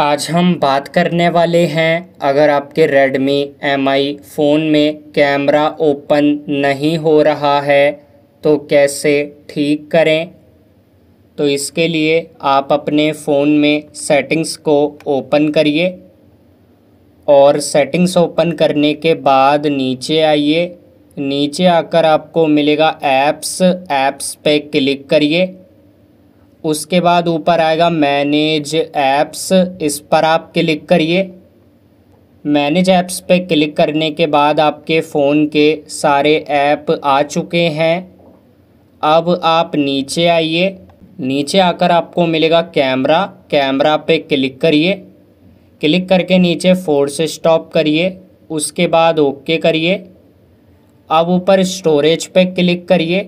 आज हम बात करने वाले हैं अगर आपके Redmi Mi फ़ोन में कैमरा ओपन नहीं हो रहा है तो कैसे ठीक करें तो इसके लिए आप अपने फ़ोन में सेटिंग्स को ओपन करिए और सेटिंग्स ओपन करने के बाद नीचे आइए नीचे आकर आपको मिलेगा ऐप्स ऐप्स पे क्लिक करिए उसके बाद ऊपर आएगा मैनेज ऐप्स इस पर आप क्लिक करिए मैनेज ऐप्स पे क्लिक करने के बाद आपके फ़ोन के सारे ऐप आ चुके हैं अब आप नीचे आइए नीचे आकर आपको मिलेगा कैमरा कैमरा पे क्लिक करिए क्लिक करके नीचे फोर्स स्टॉप करिए उसके बाद ओके करिए अब ऊपर स्टोरेज पे क्लिक करिए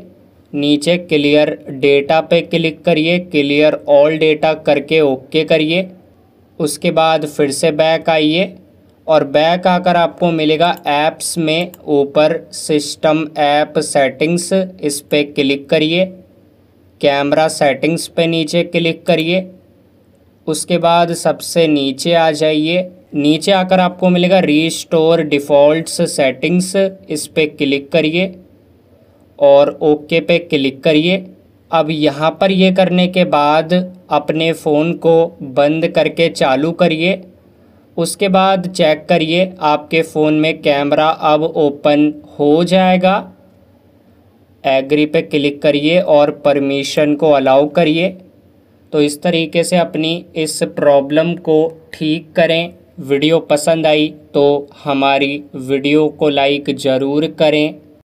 नीचे क्लियर डेटा पे क्लिक करिए क्लियर ऑल डेटा करके ओके करिए उसके बाद फिर से बैक आइए और बैक आकर आपको मिलेगा ऐप्स में ऊपर सिस्टम ऐप सेटिंग्स इस पर क्लिक करिए कैमरा सेटिंग्स पे नीचे क्लिक करिए उसके बाद सबसे नीचे आ जाइए नीचे आकर आपको मिलेगा रीस्टोर डिफ़ॉल्ट सेटिंग्स इस पर क्लिक करिए और ओके पे क्लिक करिए अब यहाँ पर ये करने के बाद अपने फ़ोन को बंद करके चालू करिए उसके बाद चेक करिए आपके फ़ोन में कैमरा अब ओपन हो जाएगा एग्री पे क्लिक करिए और परमिशन को अलाउ करिए तो इस तरीके से अपनी इस प्रॉब्लम को ठीक करें वीडियो पसंद आई तो हमारी वीडियो को लाइक ज़रूर करें